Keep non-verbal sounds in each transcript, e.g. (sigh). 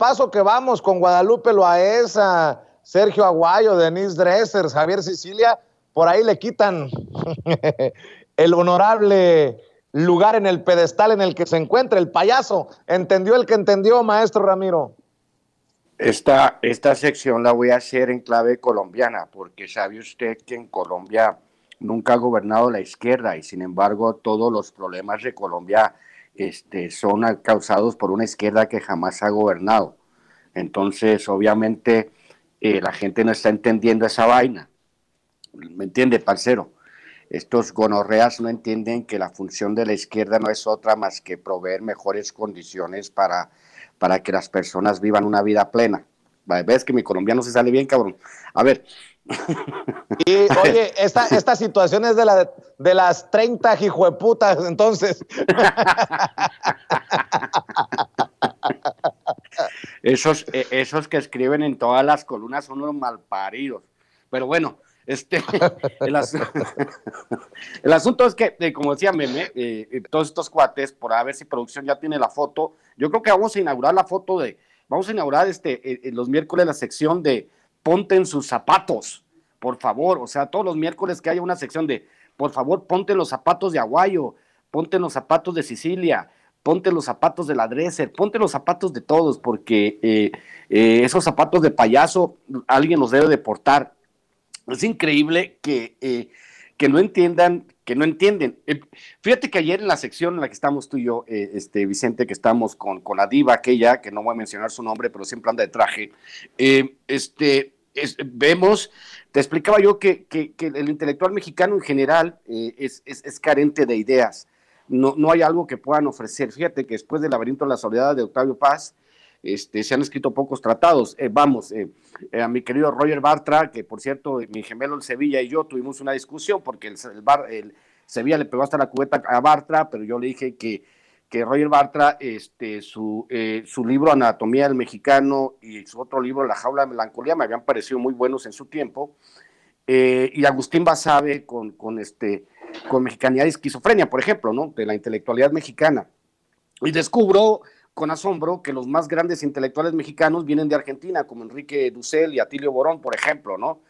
paso que vamos con Guadalupe Loaesa, Sergio Aguayo, Denise Dresser, Javier Sicilia, por ahí le quitan (laughs) el honorable lugar en el pedestal en el que se encuentra el payaso. ¿Entendió el que entendió, maestro Ramiro? Esta, esta sección la voy a hacer en clave colombiana, porque sabe usted que en Colombia nunca ha gobernado la izquierda y sin embargo todos los problemas de Colombia este, son causados por una izquierda que jamás ha gobernado. Entonces, obviamente, eh, la gente no está entendiendo esa vaina. ¿Me entiende, parcero? Estos gonorreas no entienden que la función de la izquierda no es otra más que proveer mejores condiciones para, para que las personas vivan una vida plena. ¿Ves que mi colombiano se sale bien, cabrón? A ver, y (laughs) oye, esta, situación es de, la, de las 30 hijueputas, entonces. Esos, e, esos que escriben en todas las columnas son unos malparidos. Pero bueno, este, (laughs) (laughs) el, asunto es que, eh, como decía Meme, eh, eh, todos estos cuates, por a ver si producción ya tiene la foto, yo creo que vamos a inaugurar la foto de, vamos a inaugurar este, los miércoles la sección de ponte sus zapatos, por favor. O sea, todos los miércoles que haya una sección de, por favor, ponte los zapatos de Aguayo, ponte los zapatos de Sicilia, ponte los zapatos de la Dresser, ponte los zapatos de todos, porque eh, eh, esos zapatos de payaso alguien los debe deportar. Es increíble que eh, que no entiendan, que no entienden. Eh, fíjate que ayer en la sección en la que estamos tú y yo, eh, este, Vicente, que estamos con, la diva aquella, que no voy a mencionar su nombre, pero siempre anda de traje, eh, este, vemos, te explicaba yo que, el intelectual mexicano en general es, es, carente de ideas. No, no hay algo que puedan ofrecer. Fíjate que después del laberinto de la soledad de Octavio Paz, este, se han escrito pocos tratados. Eh, vamos, eh, eh, a mi querido Roger Bartra, que por cierto, mi gemelo el Sevilla y yo tuvimos una discusión porque el, Sevilla le pegó hasta la cubeta a Bartra, pero yo le dije que, que Roger Bartra, este, su, libro Anatomía del Mexicano y su otro libro La Jaula de Melancolía me habían parecido muy buenos en su tiempo. y Agustín Basabe con, con, este, con Mexicanidad y Esquizofrenia, por ejemplo, ¿no? de la intelectualidad mexicana. Y descubro con asombro que los más grandes intelectuales mexicanos vienen de Argentina, como Enrique Dussel y Atilio Borón, por ejemplo, ¿no?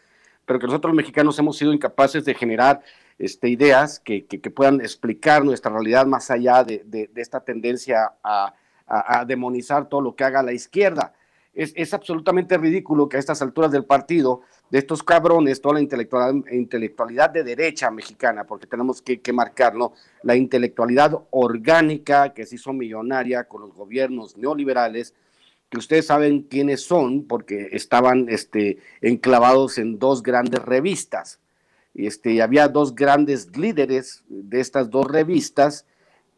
Pero que nosotros los mexicanos hemos sido incapaces de generar este, ideas que, puedan explicar nuestra realidad más allá de, esta tendencia a, a, demonizar todo lo que haga la izquierda. Es, es, absolutamente ridículo que a estas alturas del partido, de estos cabrones, toda la intelectualidad de derecha mexicana, porque tenemos que, que marcarlo, la intelectualidad orgánica que se hizo millonaria con los gobiernos neoliberales, que ustedes saben quiénes son, porque estaban este, enclavados en dos grandes revistas. Este, y había dos grandes líderes de estas dos revistas,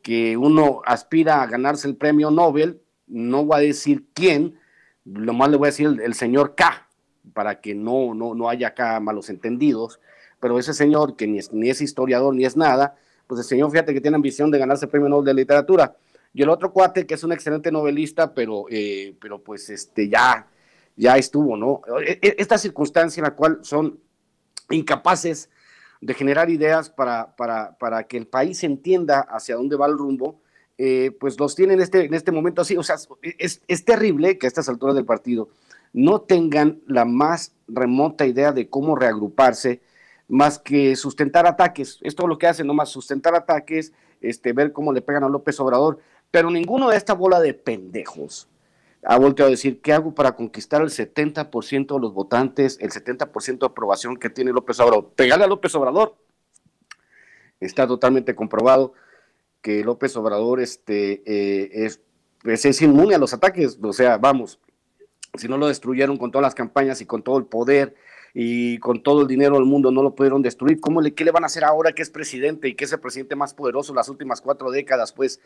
que uno aspira a ganarse el premio Nobel, no voy a decir quién, lo más le voy a decir el, señor K, para que no, no, no haya acá malos entendidos, pero ese señor que ni es, historiador ni es nada, pues el señor fíjate que tiene ambición de ganarse el premio Nobel de literatura. Y el otro cuate que es un excelente novelista, pero, eh, pero pues este, ya, ya estuvo, ¿no? E, e, esta circunstancia en la cual son incapaces de generar ideas para, para, para que el país entienda hacia dónde va el rumbo, eh, pues los tienen este, en este momento así. O sea, es, terrible que a estas alturas del partido no tengan la más remota idea de cómo reagruparse, más que sustentar ataques. esto Es lo que hacen, nomás sustentar ataques, este, ver cómo le pegan a López Obrador. Pero ninguno de esta bola de pendejos ha volteado a decir, ¿qué hago para conquistar el 70% de los votantes, el 70% de aprobación que tiene López Obrador? Pegarle a López Obrador. Está totalmente comprobado que López Obrador este, eh, pues, es, inmune a los ataques, o sea, vamos, si no lo destruyeron con todas las campañas y con todo el poder y con todo el dinero del mundo no lo pudieron destruir, ¿cómo le, ¿qué le van a hacer ahora que es presidente y que es el presidente más poderoso las últimas cuatro décadas? Pues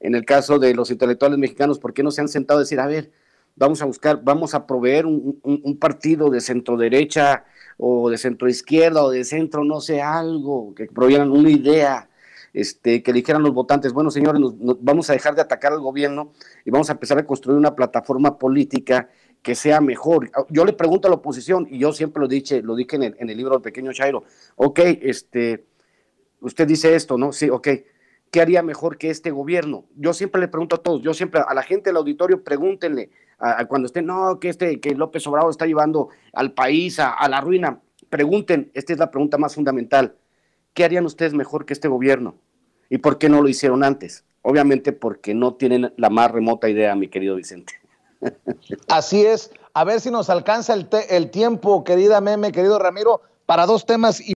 en el caso de los intelectuales mexicanos, ¿por qué no se han sentado a decir, a ver, vamos a buscar, vamos a proveer un, partido de centro derecha o de centro izquierda o de centro, no sé, algo, que provean una idea? este, que dijeran los votantes, bueno, señores, vamos a dejar de atacar al gobierno y vamos a empezar a construir una plataforma política que sea mejor. Yo le pregunto a la oposición, y yo siempre lo dije, lo dije en el, libro del pequeño Chairo, ok, este, usted dice esto, ¿no? Sí, ok. ¿Qué haría mejor que este gobierno? Yo siempre le pregunto a todos, yo siempre a la gente del auditorio pregúntenle a, cuando estén, no, que este, que López Obrador está llevando al país a, a la ruina. Pregunten, esta es la pregunta más fundamental. ¿qué harían ustedes mejor que este gobierno? ¿Y por qué no lo hicieron antes? Obviamente porque no tienen la más remota idea, mi querido Vicente. (laughs) Así es. A ver si nos alcanza el, el tiempo, querida Meme, querido Ramiro, para dos temas.